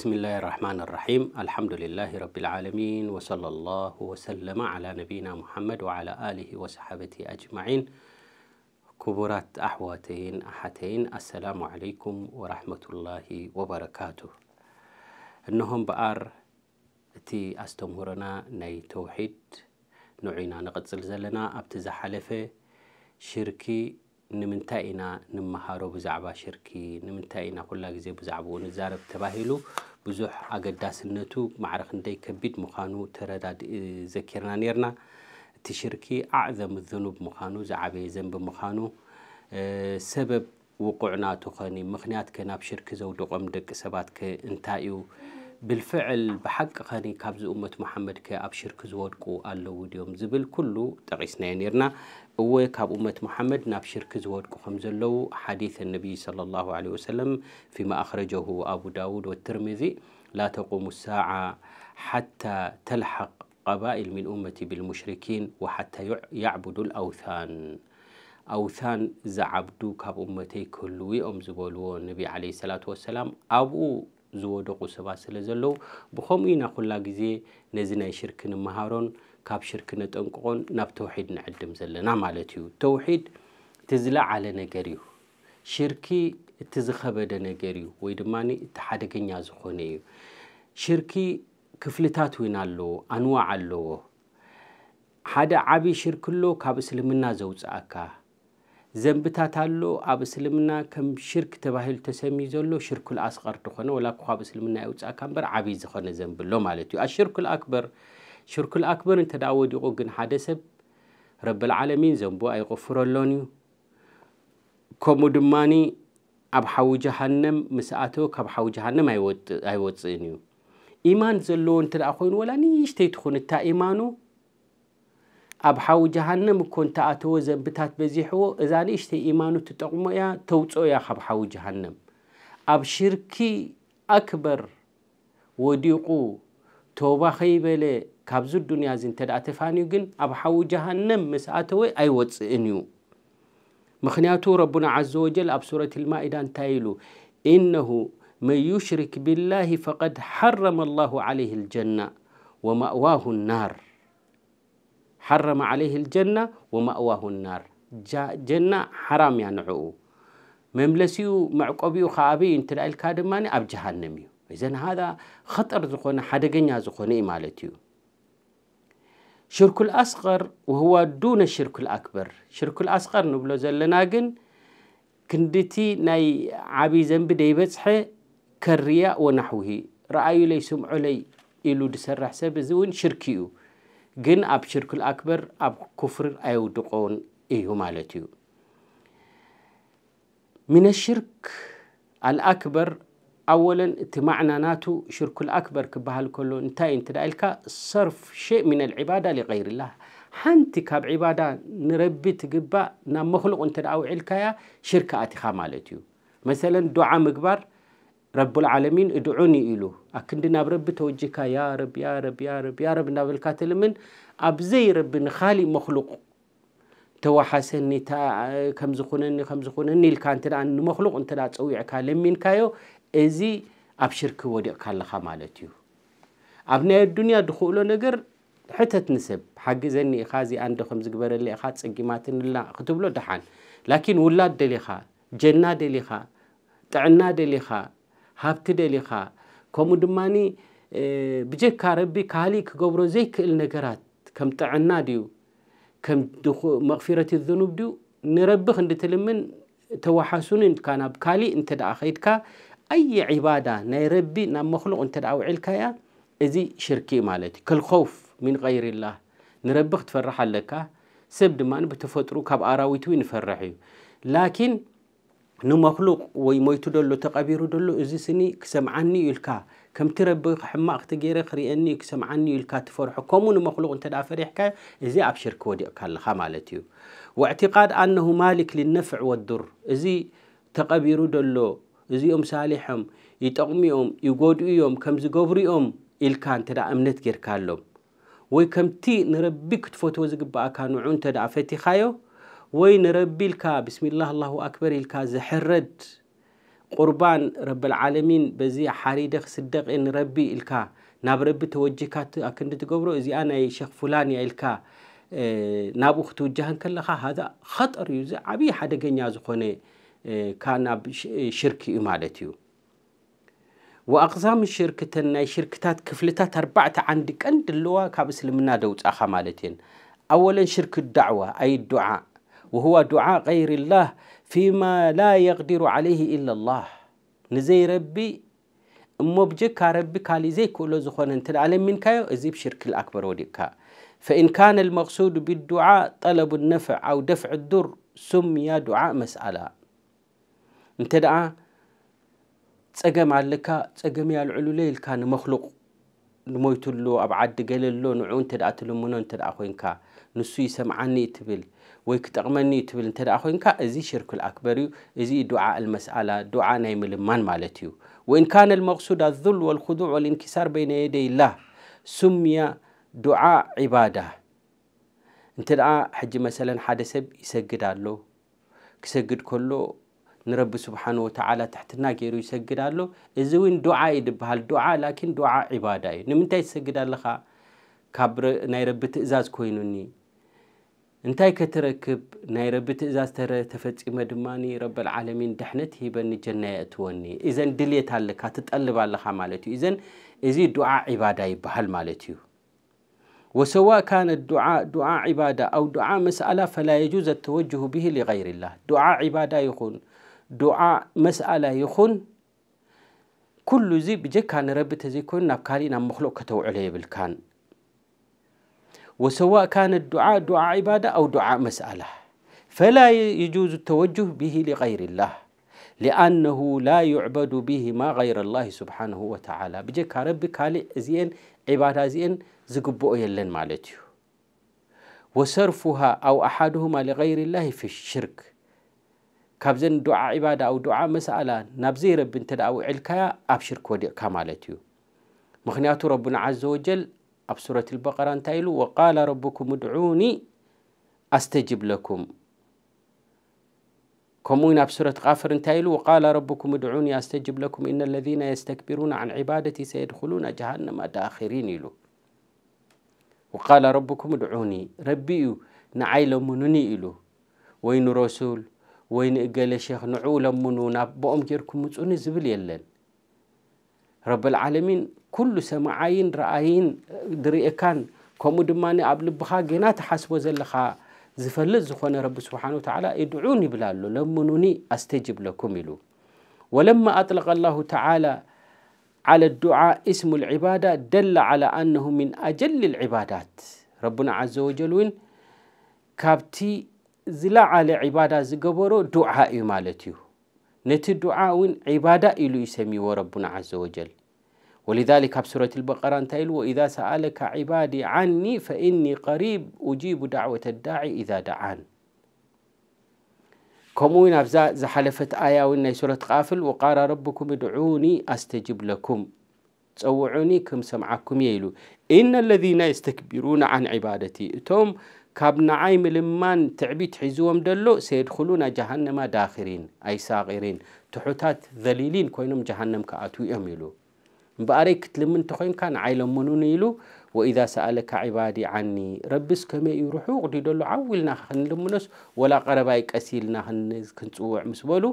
بسم الله الرحمن الرحيم الحمد لله رب العالمين وصلى الله وسلم على نبينا محمد وعلى آله وصحبه أجمعين كبرات أحواتين أحتين السلام عليكم ورحمة الله وبركاته إنهم بأر تي أستمرنا ني توحيد نعينا نقد زلنا أبتزح حلفة شركي ንምንታይ ኢና ንመሃሮ ብዛዕባ ሽርኪ ንምንታይ ኢና ኩላ ግዜ ብዛዕባኡ ንዛረብ ተባሂሉ ብዙሕ ኣገዳስነቱ ማዕረ ክንደይ ከቢድ ምዃኑ ተረዳድ ዘኪርና ነርና እቲ ሽርኪ ኣዕዘም ዝኑብ ምዃኑ ዝዓበየ ዘንቢ ምዃኑ ሰበብ ውቁዕናቱ ኸኒ ምክንያት ከ ናብ ሽርኪ ዘውድቖም ደቂ ሰባት ከ እንታይ እዩ بالفعل بحق خاني كابز أمة محمد كأب شرك زودكو الله وديوم زبل كله تقيسنا نيرنا هو كاب أمة محمد ناب شرك زودكو خمز اللو حديث النبي صلى الله عليه وسلم فيما أخرجه أبو داود والترمذي لا تقوم الساعة حتى تلحق قبائل من أمتي بالمشركين وحتى يعبدوا الأوثان أوثان زعبدو كاب أمتي كلوي أم زبولو النبي عليه الصلاة والسلام أبو ዝወደቁ ሰባት ስለ ዘለዉ ብከምኡ ኢና ኩላ ግዜ ነዚ ናይ ሽርክ ንመሃሮን ካብ ሽርክ ነጠንቅቆን ናብ ተውሒድ ንዕድም ዘለና ማለት እዩ ተውሒድ እቲ ዝለዓለ ነገር እዩ ሽርኪ እቲ ዝኸበደ ነገር እዩ ወይ ድማ እቲ ሓደገኛ ዝኾነ እዩ ሽርኪ ክፍልታት እውን ኣለዎ ኣንዋዕ ኣለዎ ሓደ ዓብዪ ሽርክ ሎ ካብ እስልምና ዘውፅእካ ዘንብታ ታሎ ኣብ እስልምና ከም ሽርክ ተባሂሉ ተሰሚዩ ዘሎ ሽርኩል ኣስቀር ድኾነ ወላ ኳ ኣብ እስልምና ካ እምበር ዓብይ ዝኾነ ዘንብሎ ማለት እዩ ኣሽርኩል ኣክበር ሽርኩል ኣክበር እንተ ዳ ወዲቑ ግን ሓደ ሰብ ረብልዓለሚን ዘንቦ ኣይቕፍረሎን እዩ ከምኡ ድማኒ ኣብ ሓዊ ጀሃንም ምስኣተወ ካብ ሓዊ ጀሃንም ኣይወፅእን እዩ ኢማን ዘለዎ እንተ ደኣ ኮይኑ ወላ ንይሽተይ እታ ኢማኑ أب حاو جهنم كون تأتوه زنبتات بزيحو إذا نيشتي إيمانو تتعمو يا توتو يا خب حاو جهنم أب شركي أكبر وديقو توبا خيبالي كابزو الدنيا زين تد أتفانيو جن أب حاو جهنم مس أتوه أي واتس إنيو مخنياتو ربنا عز وجل أب سورة المائدة تايلو إنه من يشرك بالله فقد حرم الله عليه الجنة ومأواه النار حرم عليه الجنة ومأواه النار ጀና ሓራም እያ ንዕኡ መምለሲኡ መዕቆቢኡ ከዓ ኣበይ እንትዳ ኢልካ ድማ ኣብ ጀሃንም እዩ እዘን ሃዛ ኸጠር ዝኾነ ሓደገኛ ዝኾነ እዩ ማለት እዩ ሽርኩ ልኣስቀር ወህዋ ዱነ ሽርኩ ልኣክበር ሽርኩ ልኣስቀር ንብሎ ዘለና ግን ክንድቲ ናይ ዓብዪ ዘንቢ ደይበፅሐ ከርያ ወናሕውሂ ረኣዩ ለይ ስምዑ ለይ ኢሉ ድሰርሕ ሰብ እዚ እውን ሽርክ እዩ ግን ኣብ ሽርክል ኣክበር ኣብ ኩፍር ኣይውድቆን እዩ ማለት እዩ ምን ሽርክ ኣልኣክበር ኣወለን እቲ ማዕና ናቱ ሽርኩ ልኣክበር ክበሃል ከሎ እንታይ እንት ዳ ኢልካ ሰርፍ ሸእ ምን ልዕባዳ ሊቀይርላህ ሓንቲ ካብ ዒባዳ ንረቢ ትግባእ ናብ መክሉቕ እንተ ደኣ ውዒልካያ ሽርክ ኣቲኻ ማለት እዩ መሰለን ዱዓ ምግባር رب العالمين ادعوني إلو أكن ناب رب توجيك يا رب يا رب يا رب يا رب ناب الكاتل من أبزي رب خالي مخلوق ተዋሓሰኒ ከም ዝኾነኒ ከም ዝኾነኒ ኢልካ እንተ ንመክሉቕ እንተ ፀዊዕካ ለሚንካዮ እዚ ኣብ ሽርክ ወዲቕካ ኣለኻ ማለት እዩ ኣብ ናይ ኣዱንያ ድኽእሎ ነገር ሕተት ንሰብ ሓግዘኒ ኢኻ እዚኣ እንዶ ከም ዝግበረለ ኢኻ ፅጊማትንላ ክትብሎ ድሓን ላኪን ውላድ ደሊኻ ጀና ደሊኻ ጥዕና ደሊኻ ሃብቲ ደሊኻ ከምኡ ድማኒ ብጀካ ረቢ ካሊእ ክገብሮ ዘይክእል ነገራት ከም ጥዕና ድዩ ከም መቕፊረት ዝኑብ ድዩ ንረቢ ክንዲትልምን ተወሓሱንን ኢልካ ናብ ካሊእ እንተ ደኣ ከይድካ ኣየ ዒባዳ ናይ ረቢ ናብ መክሉቕ እንተ ደኣ ውዒልካ እያ እዚ ሽርኪ ማለት እዩ ከልኸውፍ ሚን ቀይርላህ ንረቢ ክትፈርሕ ኣለካ ሰብ ድማ ብተፈጥሩ ካብ ኣራዊት ንፈርሕ እዩ ላኪን ንመክሉቅ ወይ ሞይቱ ደሎ ተቐቢሩ ደሎ እዚ ስኒ ክሰምዓኒ እዩ ኢልካ ከምቲ ረቢ ሕማቕ ክትገይረ ክርእየኒ እዩ ክሰምዓኒ እዩ ኢልካ ትፈርሖ ከምኡ ንመክሉቕ እንተ ደኣ ፈሪሕካዮ እዚ ኣብ ሽርክ ወዲቕካ ኣለኻ ማለት እዩ ወእዕትቃድ ኣነሁ ማሊክ ልነፍዕ ወዱር እዚ ተቐቢሩ ደሎ እዚኦም ሳሊሖም ይጠቕሚኦም ይጎድኡ እዮም ከም ዝገብሩ እዮም ኢልካ እንተ እምነት ጌርካ ኣሎም ወይ ከምቲ ንረቢ ክትፈትዎ ዝግባእካ ንዑ እንተ ደኣ ፈቲኻዮ وين ربي الكا بسم الله الله أكبر الكا زحرد قربان رب العالمين بزي حريدك صدق إن ربي الكا ناب ربي توجهكات أكن تقبرو إزي أنا يا شيخ فلان يا الكا آه، نابو ختوجهن كلها هذا خطر يوزع عبي حدا جنيا زخوني آه، كان شركي مالتيو وأقزام الشركة ناي شركتات كفلتات أربعة عندك أنت اللواء كاب سلمنا دوت أخا مالتين أولا شركة الدعوة أي الدعاء وهو دعاء غير الله فيما لا يقدر عليه إلا الله نزي ربي موبجك ربي كالي زي كله زخون انت العالم منك ازيب شرك الأكبر وديك فإن كان المقصود بالدعاء طلب النفع أو دفع الدر سمي دعاء مسألة انت دعاء تسقم عليك تسقم يا العلو ليل كان مخلوق ንሞይቱሉ ኣብ ዓዲ ገለሎ ንዑ እንተኣ ትልምኖ እንተኣ ኮንካ ንሱ ይሰምዓኒ ትብል ወይ ክጠቕመኒ ትብል እንተኣ ኮንካ እዚ ሽርክ ልኣክበር እዩ እዚ ዱዓ ኣልመስኣላ ዱዓ ናይ ምልማን ማለት እዩ ወኢንካነ ልመቕሱድ ኣዙል ወልክዱዕ ወልእንኪሳር በይነ የደይላህ ሱምያ ዱዓ ዒባዳ እንተ ደኣ ሕጂ መሰለን ሓደ ሰብ ይሰግድ ኣሎ ክሰግድ ከሎ ንረቢ ስብሓን ወተዓላ ትሕትና ገይሩ ይሰግድ ኣሎ እዚ እውን ዱዓ እዩ ድበሃል ዱዓ ላኪን ዱዓ ዒባዳ እዩ ንምንታይ ትሰግድ ኣለኻ ካብ ናይ ረቢ ትእዛዝ ኮይኑኒ እንታይ ከተረክብ ናይ ረቢ ትእዛዝ ተፈፂመ ድማ ረብልዓለሚን ድሕነት ሂበኒ ጀና የእትወኒ እዘን ድልት ኣለካ ትጠልብ ኣለኻ ማለት እዩ እዘን እዚ ዱዓ ዒባዳ ይበሃል ማለት እዩ ወሰዋ ካነ ዱዓ ዒባዳ ኣብ ዱዓ መስኣላ ፈላ የጁዝ ኣተወጅሁ ብሂ ሊغይርላህ ዱዓ ዒባዳ ይኹን ዱዓ መስኣላ ይኹን ኩሉ እዚ ብጀካ ንረቢ زي ናብ ካሊእ مخلوق كتو عليه بالكان وسواء كان الدعاء دعاء عبادة أو دعاء مسألة فلا يجوز التوجه به لغير الله لأنه لا يعبد به ما غير الله سبحانه وتعالى بجيك رب كالي زين عبادة زين زقبو يلن مالتيو وصرفها أو أحدهما لغير الله في الشرك كابزن دعاء عبادة أو دعاء مسألة نبزي رب انت دعاء علكايا أبشرك وديع كمالتيو مخنياتو ربنا عز وجل أبصرة البقرة انتايلو وقال ربكم ادعوني أستجب لكم كمون أبصرة غافر انتايلو وقال ربكم ادعوني أستجب لكم إن الذين يستكبرون عن عبادتي سيدخلون جهنم داخرين إلو وقال ربكم ادعوني ربيو نعيلو منوني إلو وين رسول ወይ ንእገለ ሸክ ንዕኡ ለምኑ ናቦኦም ጌርኩም ምፁኒ ዝብል የለን ረብልዓለሚን ኩሉ ሰማዓይን ረኣይን ድርእካን ከምኡ ድማ ኣብ ልብኻ ጌና ተሓስቦ ዘለኻ ዝፈልጥ ዝኾነ ረቢ ስብሓን ወተዓላ እድዑን ይብል ኣሎ ለምኑኒ ኣስተጅብ ለኩም ኢሉ ወለማ ኣጥለቀ ላሁ ተዓላ على الدعاء اسم العبادة دل على أنه من أجل العبادات ربنا عز وجل كابتي زلا على عبادة زجبرو دعاء مالتيو نت الدعاء وين عبادة إلو يسمي وربنا عز وجل ولذلك بسورة البقرة تقول وإذا سألك عبادي عني فإني قريب أجيب دعوة الداعي إذا دعان كموين أبزا زحلفت آية وإن سورة قافل وقال ربكم ادعوني أستجب لكم تصوعوني كم سمعكم يلو إن الذين يستكبرون عن عبادتي توم ካብ ንዓይ ምልማን ትዕቢት ሒዝዎም ደሎ ሰየድኩሉና ጀሃነማ ዳኽሪን ኣይሳቂሪን ትሑታት ዘሊሊን ኮይኖም ጀሃነም ክኣትዉ እዮም ኢሉ እምበኣረይ ክትልምን እንተኮይንካ ንዓይ ለምኑን ኢሉ ወኢዛ ሰኣለካ ዒባዲ ዓኒ ረቢስ ከመይ እዩ ርሑቕ ዲ ደሎ ዓዊልና ክንልምኖስ ወላ ቀረባይ ቀሲልና ክንፅውዕ ምስ በሉ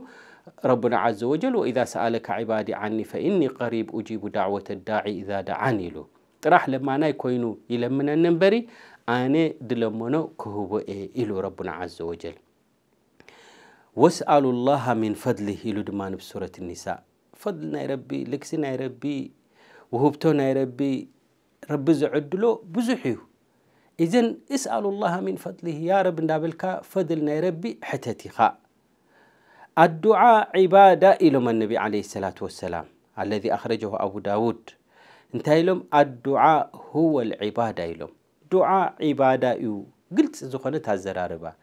ረብና ዓዘ ወጀል ወኢዛ ሰኣለካ ዒባዲ ዓኒ ፈኢኒ ቀሪብ ኡጂቡ ዳዕወት ዳዒ ኢዛ ደዓን ኢሉ ጥራሕ ለማናይ ኮይኑ ይለምነኒ እምበሪ ኣነ ድለመኖ ክህቦ እየ ኢሉ ረቡና ዓዘ ወጀል ወስአሉ ላሃ ሚን ፈድሊህ ኢሉ ድማ ንብ ሱረት ኒሳ ፈድሊ ናይ ረቢ ልክሲ ናይ ረቢ ውህብቶ ናይ ረቢ ረቢ ዘዕድሎ ብዙሕ እዩ إذن اسأل الله من فضله يا رب نابلك فضل نيربي حتتخ الدعاء عبادة إلى النبي عليه الصلاة والسلام الذي أخرجه أبو داود انتهي لهم الدعاء هو العبادة إلهم دعاء عبادة يو قلت زخنة هالزراربة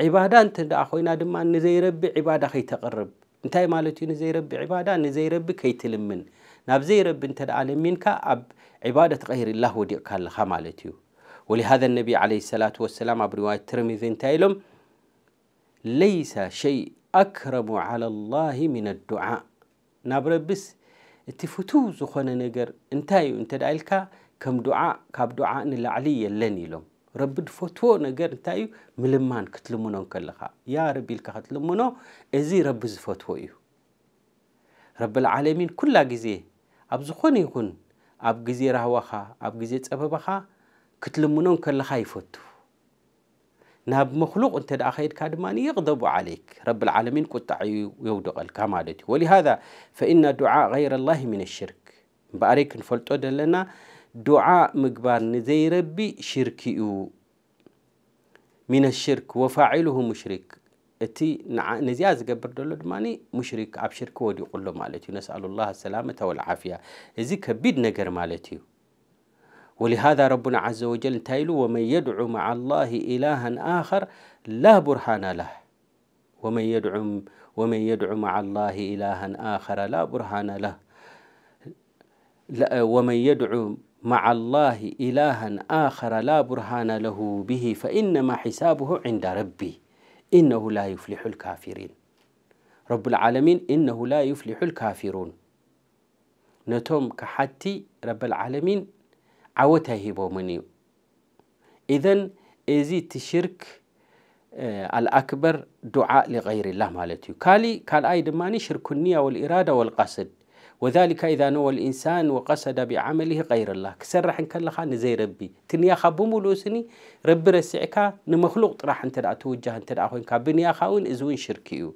عبادة أنت دا أخوينا دم أن زي ربي عبادة خي تقرب انتهي مالتي نزي ربي عبادة نزي ربي كي تلمن نابزي ربي انت العالمين كأب عبادة غير الله وديك هالخا مالتي ولهذا النبي عليه الصلاة والسلام عبر رواية الترمذي انتهي ليس شيء أكرم على الله من الدعاء نابربس اتفتو زخنة نجر انتهي انت دا ከም ዱዓ ካብ ዱዓ ንላዕሊ የለን ኢሎም ረቢ ድፈትዎ ነገር እንታይ እዩ ምልማን ክትልምኖን ከለኻ ያ ረቢ ኢልካ ክትልምኖ እዚ ረቢ ዝፈትዎ እዩ ረቢ ልዓለሚን ኩላ ግዜ ኣብ ዝኾነ ይኹን ኣብ ግዜ ራህዋኻ ኣብ ግዜ ፀበባኻ ክትልምኖን ከለኻ ይፈቱ ናብ መክሉቅ እንተ ደኣ ከይድካ ድማ የቕደቡ ዓለይክ ረቢ ልዓለሚን ቁጣዕ የውድቐልካ ማለት እዩ ወሊሃذ ፈኢና ዱዓ غይረ ላሂ ምን ሽርክ እምበኣረይ ክንፈልጦ ዘለና دعاء مقبار نزي ربي شركيو من الشرك وفاعله مشرك اتي نزيا زقبر دولو دماني مشرك عب شرك ودي قلو مالتي نسأل الله السلامة والعافية ازي كبيد نقر مالتي ولهذا ربنا عز وجل تايلو ومن يدعو مع الله إلها آخر لا برهان له ومن يدعو ومن يدعو مع الله إلها آخر لا برهان له ومن يدعو مع الله إلها آخر لا برهان له به فإنما حسابه عند ربي إنه لا يفلح الكافرين رب العالمين إنه لا يفلح الكافرون نتوم كحتي رب العالمين عوته بومني منيو إذن إزي تشرك آه، الأكبر دعاء لغير الله مالتي كالي كالآي دماني شرك النية والإرادة والقصد وذلك إذا نوى الإنسان وقصد بعمله غير الله كسرح إن كلا خان زي ربي تنيا خابو ملوسني ربي رسعك نمخلوق راح أنت توجه أنت أخوين يا خاون إزوين شركيو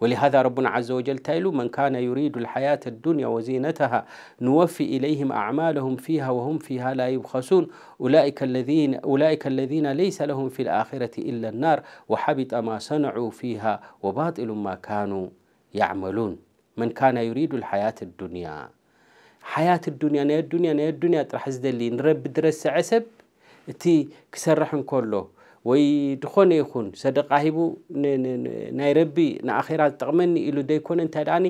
ولهذا ربنا عز وجل تايلو من كان يريد الحياة الدنيا وزينتها نوفي إليهم أعمالهم فيها وهم فيها لا يبخسون أولئك الذين أولئك الذين ليس لهم في الآخرة إلا النار وحبط ما صنعوا فيها وباطل ما كانوا يعملون من كان يريد الحياة الدنيا حياة الدنيا ناي الدنيا ناي الدنيا طرح زدلي نرب درس عسب تي كسرحن كله ወይ ድኾነ ይኹን ሰደቃ ሂቡ ናይ ረቢ ንኣኼራ ዝጠቕመኒ ኢሉ ደይኮነ እንታይ ደኣኒ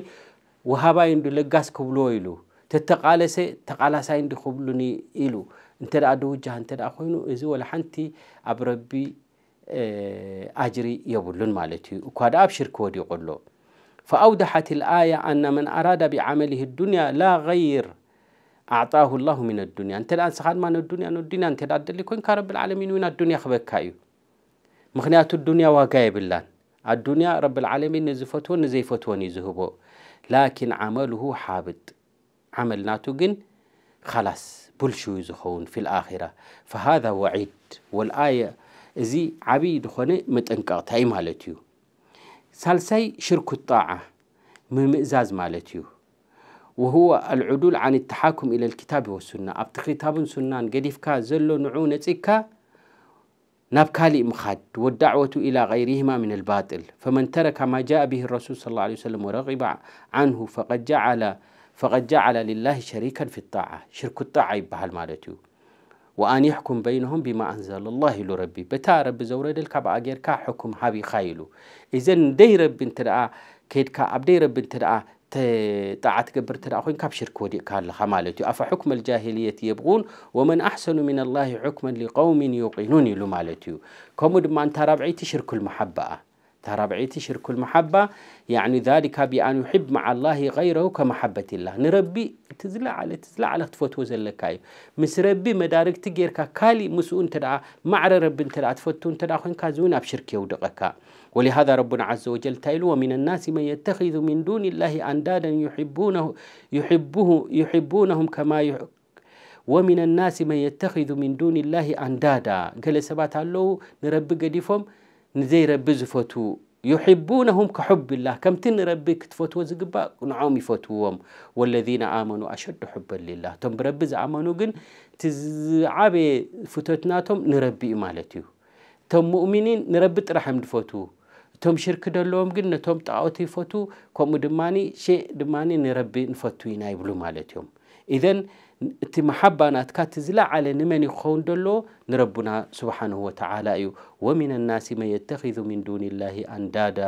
ወሃባይ እንዱ ለጋስ ክብልዎ ኢሉ ተተቃለሰ ተቃላሳይ እንዲ ክብሉኒ ኢሉ እንተ ደኣ ድውጃህ እንተ ደኣ ኮይኑ እዚ ወላ ሓንቲ ኣብ ረቢ ኣጅሪ የብሉን ማለት እዩ እኳ ደኣ ኣብ ሽርክ ወዲቑሎ فأوضحت الآية أن من أراد بعمله الدنيا لا غير أعطاه الله من الدنيا أنت الآن سخان ما الدنيا الدنيا أنت الأدل كون كرب العالمين وين الدنيا خبك أيو مخنيات الدنيا وقايب بالله الدنيا رب العالمين نزفته نزيفته نزهبه لكن عمله حابط عملنا جن خلاص بلشو يزخون في الآخرة فهذا وعيد والآية زي عبيد خني متنقطعي مالتيو سالسي شرك الطاعة ምምእዛዝ مالتيو وهو العدول عن التحاكم إلى الكتاب والسنة ኣብቲ ክታብን سنة ገዲፍካ ዘሎ ንዑ ነፂካ ናብ ካልእ ምኻድ إلى غيرهما من الباطل فمن ترك ما جاء به الرسول صلى الله عليه وسلم ورغب عنه فقد جعل فقد جعل لله شريكا في الطاعة شرك الطاعة يبهل مالت وأن يحكم بينهم بما أنزل الله لربي بتارب زورد الكعب أجر كحكم حبي خيلو إذن دير بنت رأى كيد كعب دير بنت رأى تعت قبر ترى أخوين كاب شرك ودي قال خمالتي أف حكم الجاهلية يبغون ومن أحسن من الله حكما لقوم يقينون يلو مالتي كومد ما أنت ربعي تشرك المحبة ترابعيتي شرك المحبة يعني ذلك بأن يحب مع الله غيره كمحبة الله نربي تزلع على تزلع على وزل زلكاي أيوه. مس ربي مدارك تجير كالي مسؤول تدعى مع رب تدعى تفوت تدعى خن كازون أبشرك يودقك ولهذا ربنا عز وجل تايل ومن الناس من يتخذ من دون الله أندادا يحبونه يحبه يحبونهم كما يح ومن الناس من يتخذ من دون الله أندادا قال سبات الله نربي قديفهم نزي ربي زفتو يحبونهم كحب الله كم تن ربي كتفتو زقبا نعوم يفتوهم والذين آمنوا أشد حبا لله تم بربي زعمانو قن تزعابي فتوتناتهم نربي مالتيو تم مؤمنين نربي ترحم دفتو تم شرك دلوهم قن نتم تعوتي فتو كم دماني شيء دماني نربي نفتوين يبلو مالتيهم إذن እቲ መሓባ ናትካ ትዝለዓለ ንመን ይኸውን ደሎ ንረቡና ስብሓንሁ ወተዓላ እዩ ወሚን ናሲ መን የተኪዙ ምን ዱን ላህ አንዳዳ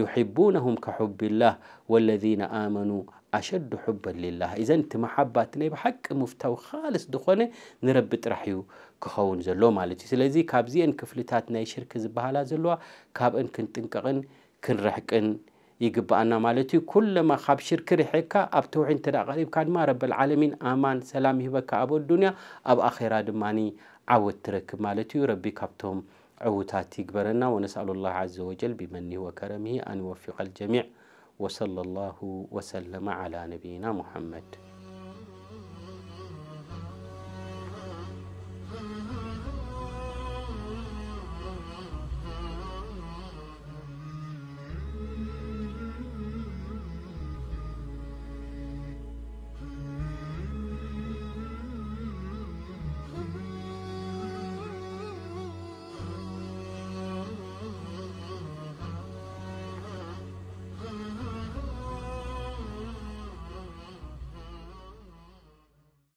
ዩሕቡነሁም ከሑብላህ ወለذነ ኣመኑ ኣሸዱ ሑበ ልላህ እዘን እቲ መሓባ እቲ ናይ ብሓቂ ምፍታዊ ካልስ ድኾነ ንረቢ ጥራሕ እዩ ክኸውን ዘሎ ማለት እዩ ስለዚ ካብዚአን ክፍልታት ናይ ሽርክ ዝበሃላ ዘለዋ ካብአን ክንጥንቀቕን ክንረሕቅን يقبأنا مالتي كل ما خاب شرك ريحك أب انت تدا قريب كان ما رب العالمين آمان سلام هبك أبو الدنيا أب آخر دماني عود ترك مالتي ربي كابتهم عوتات قبرنا ونسأل الله عز وجل بمنه وكرمه أن يوفق الجميع وصلى الله وسلم على نبينا محمد